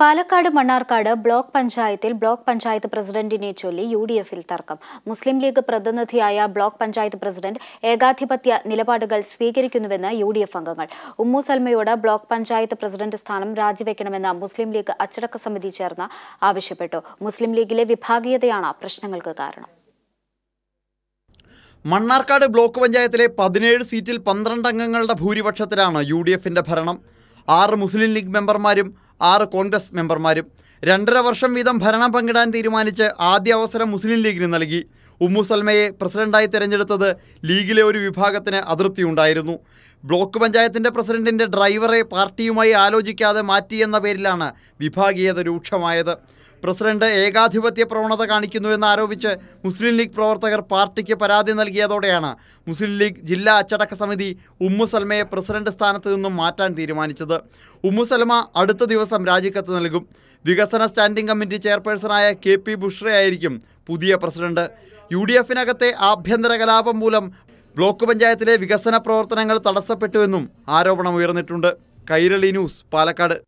Palakkad Mannarkkad block പഞ്ചായത്തിൽ block panchayat പ്രസിഡന്റിനെ ചൊല്ലി യു ഡി എഫിൽ തർക്കം മുസ്ലിം ലീഗ് പ്രതിനിധിയായ ബ്ലോക്ക് പഞ്ചായത്ത് പ്രസിഡന്റ് ഏകാധിപത്യ നിലപാടുകൾ സ്വീകരിക്കുന്നുവെന്ന് യു ഡി എഫ് അംഗങ്ങൾ ഉമ്മു സൽമയോട് ബ്ലോക്ക് പഞ്ചായത്ത് പ്രസിഡന്റ് സ്ഥാനം രാജിവെക്കണമെന്ന് മുസ്ലിം ലീഗ് അച്ചടക്ക സമിതി ചേർന്ന് ആവശ്യപ്പെട്ടു മുസ്ലിം ലീഗിലെ വിഭാഗീയതയാണ് പ്രശ്നങ്ങൾക്ക് കാരണം മണ്ണാർക്കാട് ബ്ലോക്ക് പഞ്ചായത്തിലെ പതിനേഴ് സീറ്റിൽ പന്ത്രണ്ട് അംഗങ്ങളുടെ ഭൂരിപക്ഷത്തിലാണ് യു ഡി എഫിന്റെ ഭരണം ആറ് മുസ്ലിം ലീഗ് മെമ്പർമാരും ആറ് കോൺഗ്രസ് മെമ്പർമാരും രണ്ടര വർഷം വീതം ഭരണം പങ്കിടാൻ തീരുമാനിച്ച് ആദ്യ അവസരം മുസ്ലിം ലീഗിന് നൽകി ഉമ്മുസൽമയെ പ്രസിഡന്റായി തിരഞ്ഞെടുത്തത് ലീഗിലെ ഒരു വിഭാഗത്തിന് അതൃപ്തി ഉണ്ടായിരുന്നു ബ്ലോക്ക് പഞ്ചായത്തിന്റെ പ്രസിഡന്റിന്റെ ഡ്രൈവറെ പാർട്ടിയുമായി ആലോചിക്കാതെ മാറ്റിയെന്ന പേരിലാണ് വിഭാഗീയത രൂക്ഷമായത് പ്രസിഡന്റ് ഏകാധിപത്യ പ്രവണത എന്ന് ആരോപിച്ച് മുസ്ലിം ലീഗ് പ്രവർത്തകർ പാർട്ടിക്ക് പരാതി നൽകിയതോടെയാണ് മുസ്ലിം ലീഗ് ജില്ലാ അച്ചടക്ക സമിതി ഉമ്മു സൽമയെ പ്രസിഡന്റ് സ്ഥാനത്ത് നിന്നും മാറ്റാൻ തീരുമാനിച്ചത് ഉമ്മു സൽമ അടുത്ത ദിവസം രാജിക്കത്ത് നൽകും വികസന സ്റ്റാൻഡിംഗ് കമ്മിറ്റി ചെയർപേഴ്സണായ കെ പി ബുഷ്രയായിരിക്കും പുതിയ പ്രസിഡന്റ് യു ഡി എഫിനകത്തെ ആഭ്യന്തര കലാപം മൂലം ബ്ലോക്ക് പഞ്ചായത്തിലെ വികസന പ്രവർത്തനങ്ങൾ തടസ്സപ്പെട്ടുവെന്നും ആരോപണം ഉയർന്നിട്ടുണ്ട് കൈരളി ന്യൂസ് പാലക്കാട്